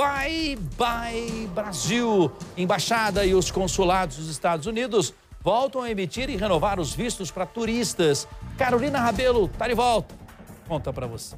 Bye, bye, Brasil! Embaixada e os consulados dos Estados Unidos voltam a emitir e renovar os vistos para turistas. Carolina Rabelo tá de volta. Conta para você.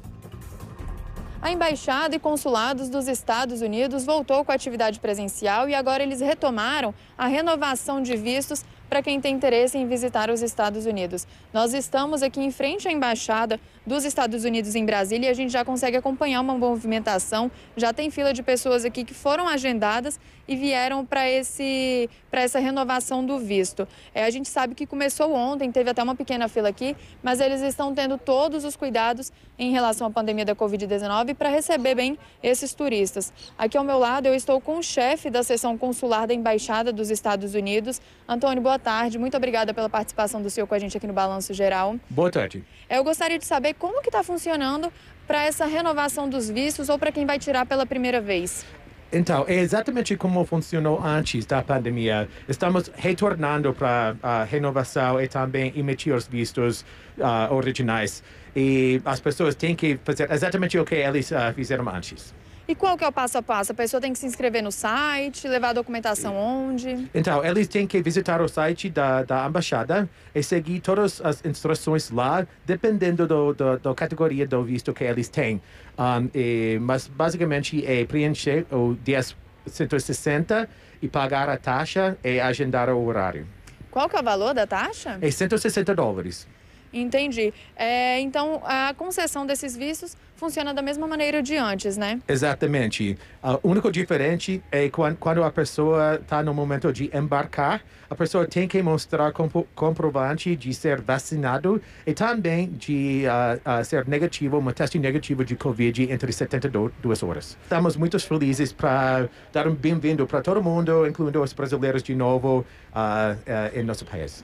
A embaixada e consulados dos Estados Unidos voltou com a atividade presencial e agora eles retomaram a renovação de vistos para quem tem interesse em visitar os Estados Unidos. Nós estamos aqui em frente à Embaixada dos Estados Unidos em Brasília e a gente já consegue acompanhar uma movimentação. Já tem fila de pessoas aqui que foram agendadas e vieram para essa renovação do visto. É, a gente sabe que começou ontem, teve até uma pequena fila aqui, mas eles estão tendo todos os cuidados em relação à pandemia da Covid-19 para receber bem esses turistas. Aqui ao meu lado eu estou com o chefe da seção consular da Embaixada dos Estados Unidos, Antônio, boa boa tarde. Muito obrigada pela participação do senhor com a gente aqui no Balanço Geral. Boa tarde. É, eu gostaria de saber como que está funcionando para essa renovação dos vistos ou para quem vai tirar pela primeira vez. Então, é exatamente como funcionou antes da pandemia. Estamos retornando para a renovação e também emitir os vistos uh, ah, originais. E as pessoas têm que fazer exatamente o que eles uh, fizeram antes. E qual que é o passo a passo? A pessoa tem que se inscrever no site, levar a documentação onde? Então, eles têm que visitar o site da, da embaixada e seguir todas as instruções lá, dependendo do, do da categoria do visto que eles têm. Um, e, mas basicamente é preencher o 10, 160 e pagar a taxa e agendar o horário. Qual que é o valor da taxa? É 160 dólares. Entendi. É, então, a concessão desses vistos funciona da mesma maneira de antes, né? Exatamente. O único diferente é quando, quando a pessoa está no momento de embarcar, a pessoa tem que mostrar compro, comprovante de ser vacinado e também de uh, uh, ser negativo, um teste negativo de Covid entre 72 horas. Estamos muito felizes para dar um bem-vindo para todo mundo, incluindo os brasileiros de novo uh, em nosso país.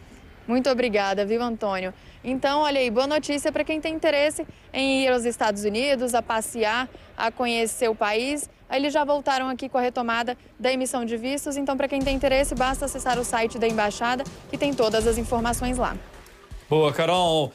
Muito obrigada, viu, Antônio? Então, olha aí, boa notícia para quem tem interesse em ir aos Estados Unidos, a passear, a conhecer o país. Eles já voltaram aqui com a retomada da emissão de vistos, então, para quem tem interesse, basta acessar o site da embaixada, que tem todas as informações lá. Boa, Carol.